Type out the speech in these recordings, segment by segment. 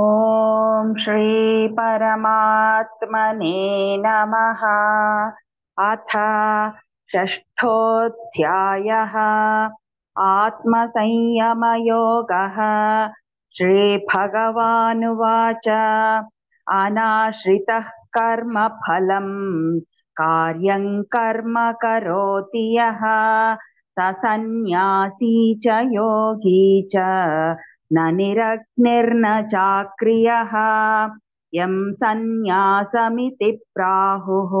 श्री परमात्मने नमः अथ षष्ठोऽध्यायः आत्मसंयमयोगः श्रीभगवानुवाच अनाश्रितः कर्मफलम् कार्यं कर्म करोति यः स सन्न्यासी च योगी च न निरग्निर्न चाक्रियः यं सन्न्यासमिति प्राहुः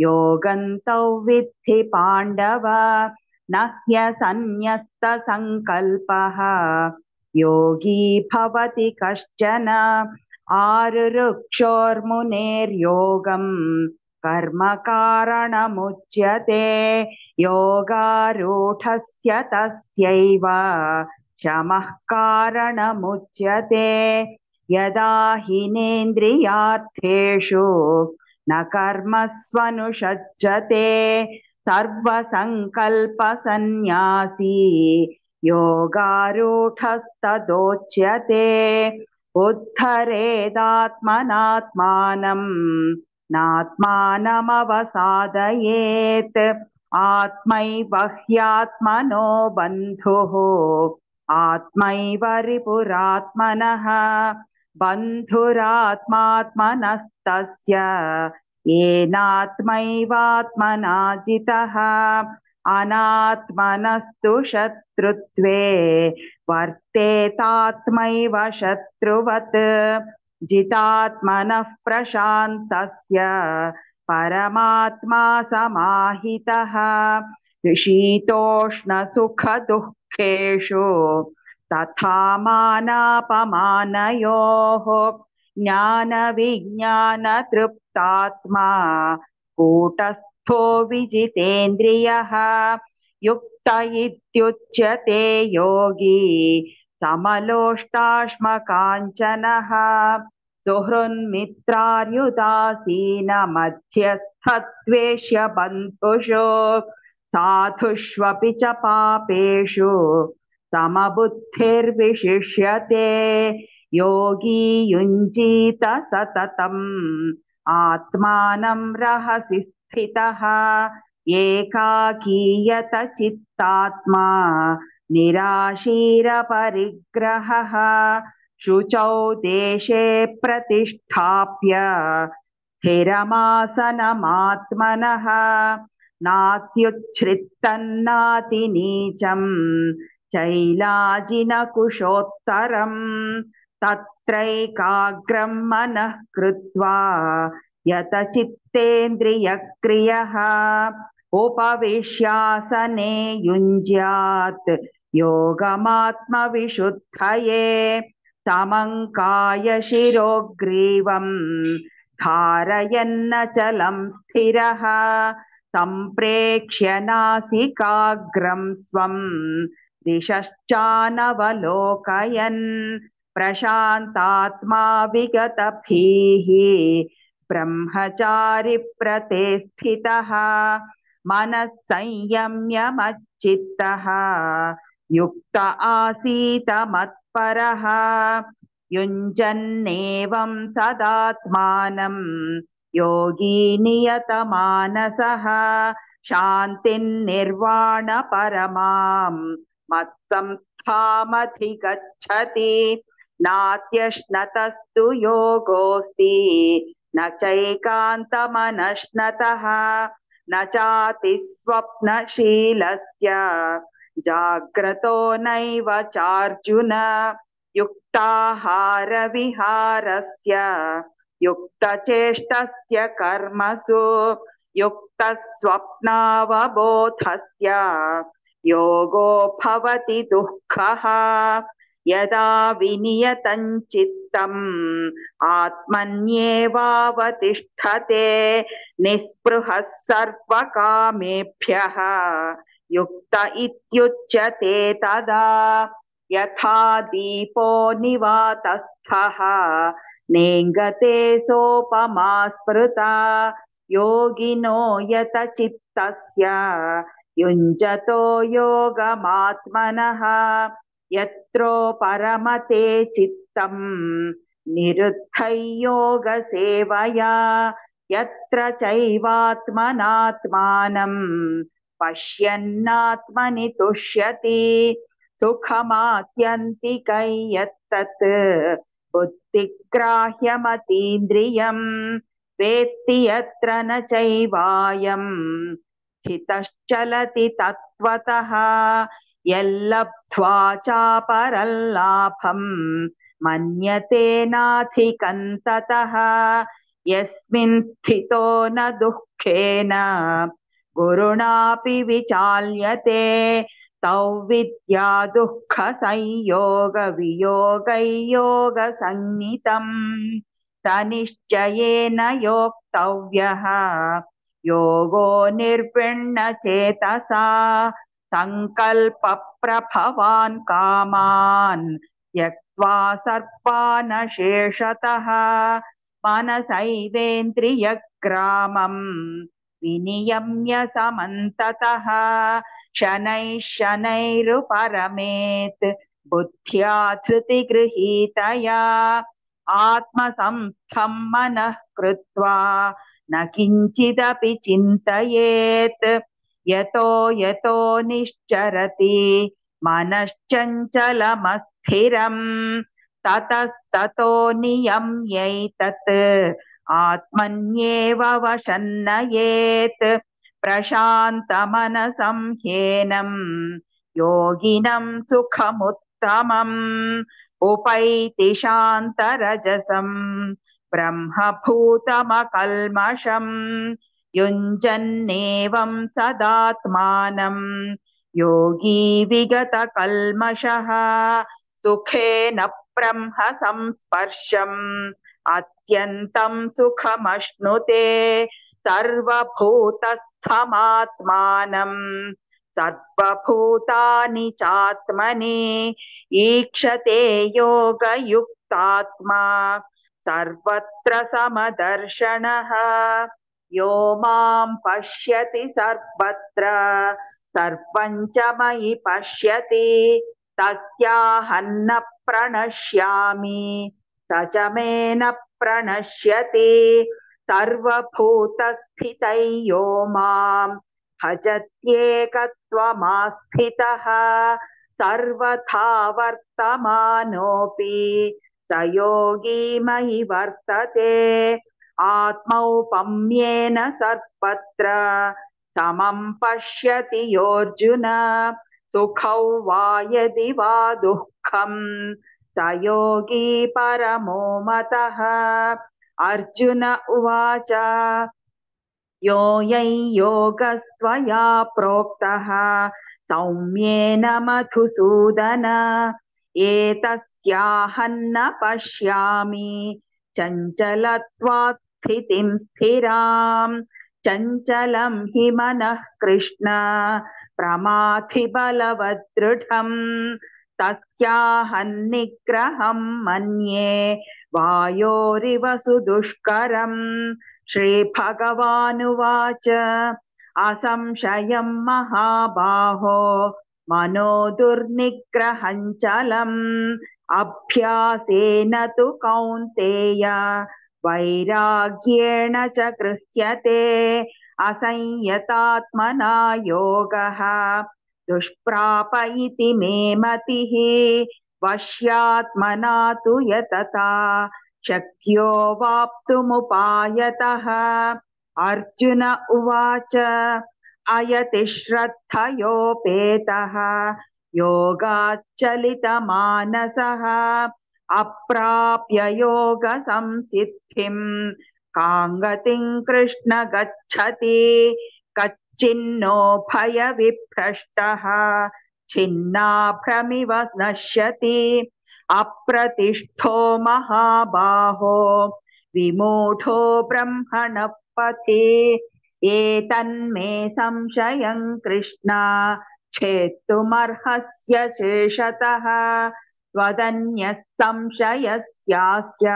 योगन्तौ विद्धि पाण्डव न ह्यसन्न्यस्तसङ्कल्पः योगी भवति कश्चन आरुक्षोर्मुनेर्योगम् कर्मकारणमुच्यते योगारूढस्य तस्यैव कारणमुच्यते यदा हिनेन्द्रियार्थेषु न कर्मस्वनुषज्जते सर्वसङ्कल्पसन्न्यासी योगारूढस्तदोच्यते उद्धरेदात्मनात्मानम् नात्मानमवसादयेत् आत्मै वह्यात्मनो बन्धुः आत्मैव रिपुरात्मनः बन्धुरात्मात्मनस्तस्य येनात्मैवात्मना जितः अनात्मनस्तु शत्रुत्वे वर्तेतात्मैव शत्रुवत् जितात्मनः प्रशान्तस्य परमात्मा समाहितः शीतोष्णसुखदुःख लोकेशु तथा ज्ञान विज्ञान तृप्तात्मा कूटस्थो विजितेन्द्रियः युक्त इत्युच्यते योगी सुहृन्मित्रार्युदासीन सुहृन्मित्रार्युदासीनमध्यस्थद्वेष्य बन्धुषु साधुष्वपि च पापेषु समबुद्धिर्विशिष्यते योगी युञ्जीत सततम् आत्मानं रहसि स्थितः चित्तात्मा निराशीरपरिग्रहः शुचौ देशे प्रतिष्ठाप्य स्थिरमासनमात्मनः नात्युच्छ्रित्तन्नातिनीचं चैलाजिनकुशोत्तरम् तत्रैकाग्रं मनः कृत्वा यतचित्तेन्द्रियक्रियः उपविश्यासने युञ्ज्यात् योगमात्मविशुद्धये तमङ्काय शिरोग्रीवम् धारयन्नचलं स्थिरः सम्प्रेक्ष्य नासिकाग्रं स्वं दिशश्चानवलोकयन् प्रशान्तात्मा विगतभीः ब्रह्मचारिप्रते स्थितः मनःसंयम्यमच्चित्तः युक्त आसीत मत्परः युञ्जन्नेवं सदात्मानम् योगी नियत मानस शांति निर्वाण नियतमानसः शान्तिन्निर्वाणपरमाम् मत्संस्थामधिगच्छति नात्यश्नतस्तु योगोऽस्ति न चैकान्तमनश्नतः न चाति स्वप्नशीलस्य जाग्रतो नैव चार्जुन युक्ताहारविहारस्य युक्तचेष्टस्य कर्मसु युक्तस्वप्नावबोधस्य योगो भवति दुःखः यदा विनियतं चित्तम् आत्मन्येवावतिष्ठते निःस्पृहः सर्वकामेभ्यः युक्त इत्युच्यते तदा यथा दीपो निवातस्थः नेङ्गते सोपमास्मृता योगिनो यतचित्तस्य युञ्जतो योगमात्मनः यत्रो परमते चित्तम् निरुद्धयोगसेवया यत्र चैवात्मनात्मानम् पश्यन्नात्मनि तुष्यति सुखमात्यन्तिकै यत्तत् बुद्धिग्राह्यमतीन्द्रियम् वेत्ति यत्र न चैवायम् चितश्चलति तत्त्वतः यल्लब्ध्वा चापरल्लाभम् मन्यते नाधिकन्ततः यस्मिन् स्थितो न दुःखेन गुरुणापि विचाल्यते तौ विद्या दुःखसंयोगवियोगैयोगसंनितम् स निश्चयेन योक्तव्यः योगो निर्विण्णचेतसा सङ्कल्पप्रभवान् कामान् त्यक्त्वा सर्पानशेषतः मनसैवेन्द्रियग्रामम् विनियम्य समन्ततः शनैः शनैरुपरमेत् बुद्ध्या धृतिगृहीतया आत्मसंस्थं मनः कृत्वा न किञ्चिदपि चिन्तयेत् यतो यतो निश्चरति मनश्चञ्चलमस्थिरम् ततस्ततो नियम्यैतत् आत्मन्येव वशन्नयेत् प्रशान्तमनसं ह्येनं योगिनं सुखमुत्तमम् उपैति शान्तरजसम् ब्रह्मभूतमकल्मषम् युञ्जन्नेवं सदात्मानम् योगी विगतकल्मषः सुखेन ब्रह्म संस्पर्शम् अत्यन्तं सुखमश्नुते सर्वभूतस्थमात्मानम् सर्वभूतानि चात्मने ईक्षते योगयुक्तात्मा सर्वत्र समदर्शनः यो मां पश्यति सर्वत्र सर्वञ्च मयि पश्यति तस्याहन्न प्रणश्यामि स च मे न प्रणश्यति सर्वभूतस्थितयो माम् भजत्येकत्वमास्थितः सर्वथा वर्तमानोऽपि स योगी मयि वर्तते आत्मौपम्येन सर्वत्र समं पश्यति योऽर्जुन सुखौ वा यदि वा दुःखम् स योगी परमो मतः अर्जुन उवाच योऽयं योगस्त्वया प्रोक्तः सौम्येन मधुसूदन एतस्याहन्न पश्यामि चञ्चलत्वात् स्थितिं स्थिराम् चञ्चलं हि मनः कृष्ण प्रमाथिबलवदृढम् तस्याहन्निग्रहं मन्ये वायोरिव सुदुष्करम् श्रीभगवानुवाच असंशयं महाबाहो मनो दुर्निग्रहञ्चलम् अभ्यासेन तु कौन्तेय वैराग्येण च गृह्यते असंयतात्मना योगः दुष्प्राप इति मे मतिः वश्यात्मना तु यतता शक्यो वाप्तुमुपायतः अर्जुन उवाच अयति श्रद्धयोपेतः योगाच्चलितमानसः अप्राप्य योगसंसिद्धिम् काङ्गतिं कृष्ण गच्छति कच्चिन्नो भयविभ्रष्टः छिन्ना छिन्नाभ्रमिव नश्यति अप्रतिष्ठो महाबाहो विमूढो ब्रह्मणः पथे एतन्मे संशयं कृष्ण छेत्तुमर्हस्य शेषतः त्वदन्यः संशयस्यास्य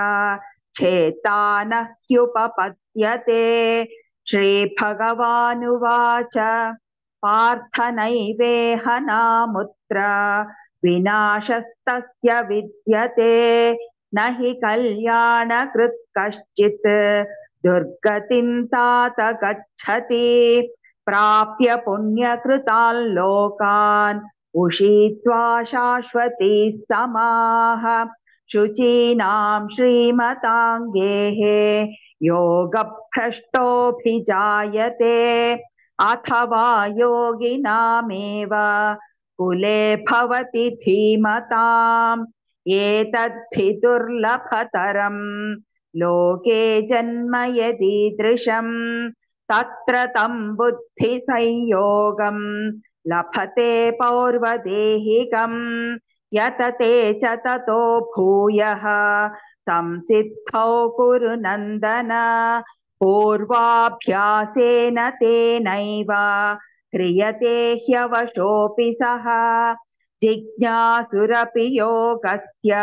छेता न ह्युपपद्यते श्रीभगवानुवाच पार्थनैवेह नामुत्र विनाशस्तस्य विद्यते न हि कल्याणकृत् कश्चित् दुर्गतिं तात गच्छति प्राप्य पुण्यकृतान् लोकान् उषित्वा शाश्वती समाः शुचीनां श्रीमताङ्गेः योगभ्रष्टोऽभिजायते अथवा योगिनामेव कुले भवति धीमताम् एतद्धि दुर्लभतरम् लोके जन्म यदीदृशम् तत्र तं बुद्धिसंयोगम् लभते पौर्वदेहिकम् यतते च ततो भूयः संसिद्धौ कुरु नन्दन पूर्वाभ्यासेन तेनैव क्रियते ह्यवशोऽपि सः जिज्ञासुरपि योगस्य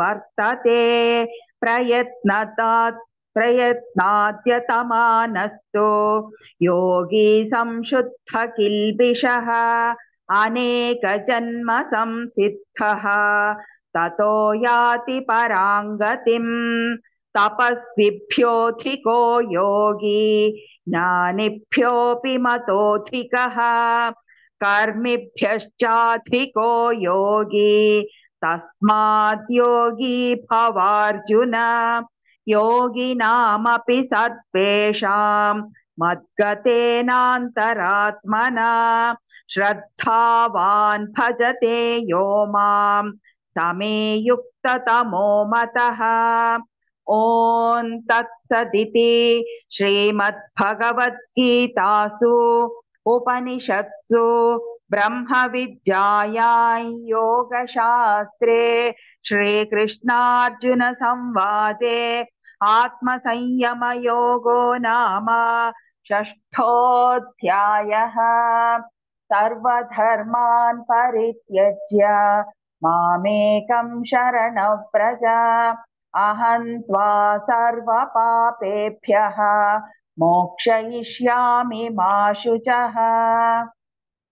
वर्तते प्रयत्नतात् प्रयत्नाद्यतमानस्तु योगी संशुद्ध किल्बिषः अनेकजन्म संसिद्धः ततो याति पराङ्गतिम् तपस्विभ्योऽधिको योगी ज्ञानिभ्योऽपि मतोऽधिकः कर्मिभ्यश्चाधिको योगी तस्मात् योगी भवार्जुन योगिनामपि सर्वेषां मद्गतेनान्तरात्मना श्रद्धावान् भजते यो मां समे युक्ततमो मतः ॐ तत्सदिति श्रीमद्भगवद्गीतासु उपनिषत्सु ब्रह्मविद्यायां योगशास्त्रे श्रीकृष्णार्जुनसंवादे आत्मसंयमयोगो नाम षष्ठोऽध्यायः सर्वधर्मान् परित्यज्य मामेकं शरणव्रज अहं त्वा सर्वपापेभ्यः मोक्षयिष्यामि मा शुचः